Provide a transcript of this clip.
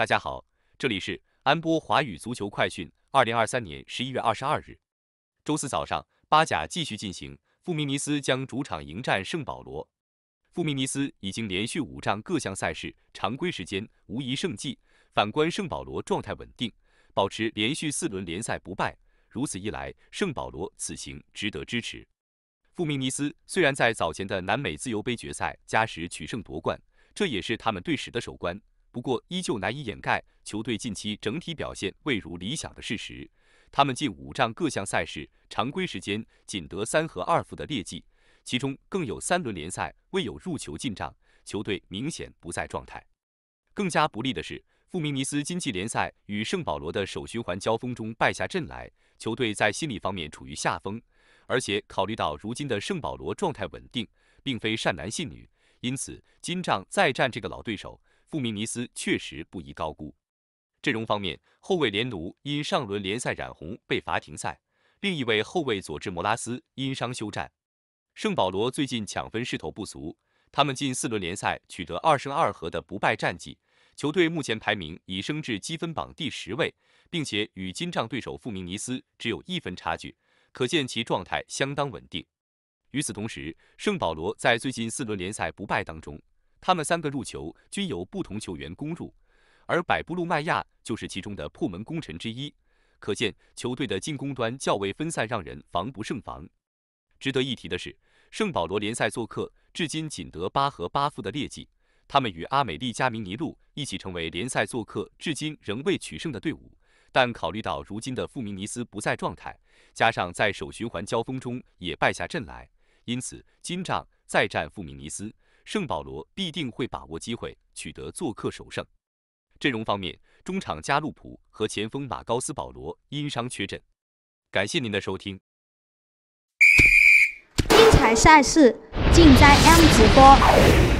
大家好，这里是安波华语足球快讯。二零二三年十一月二十二日，周四早上，巴甲继续进行，富明尼斯将主场迎战圣保罗。富明尼斯已经连续五仗各项赛事常规时间无一胜绩，反观圣保罗状态稳定，保持连续四轮联赛不败。如此一来，圣保罗此行值得支持。富明尼斯虽然在早前的南美自由杯决赛加时取胜夺冠，这也是他们队史的首冠。不过依旧难以掩盖球队近期整体表现未如理想的事实。他们近五仗各项赛事常规时间仅得三和二负的劣迹，其中更有三轮联赛未有入球进账，球队明显不在状态。更加不利的是，富明尼斯经济联赛与圣保罗的首循环交锋中败下阵来，球队在心理方面处于下风。而且考虑到如今的圣保罗状态稳定，并非善男信女，因此金仗再战这个老对手。富明尼斯确实不宜高估。阵容方面，后卫连奴因上轮联赛染红被罚停赛，另一位后卫佐治莫拉斯因伤休战。圣保罗最近抢分势头不俗，他们近四轮联赛取得二胜二和的不败战绩，球队目前排名已升至积分榜第十位，并且与金帐对手富明尼斯只有一分差距，可见其状态相当稳定。与此同时，圣保罗在最近四轮联赛不败当中。他们三个入球均由不同球员攻入，而百布路麦亚就是其中的破门功臣之一。可见球队的进攻端较为分散，让人防不胜防。值得一提的是，圣保罗联赛做客至今仅得八和八负的劣迹，他们与阿美丽加明尼路一起成为联赛做客至今仍未取胜的队伍。但考虑到如今的富明尼斯不在状态，加上在首循环交锋中也败下阵来，因此金仗再战富明尼斯。圣保罗必定会把握机会取得做客首胜。阵容方面，中场加鲁普和前锋马高斯保罗因伤缺阵。感谢您的收听，精彩赛事尽在 M 直播。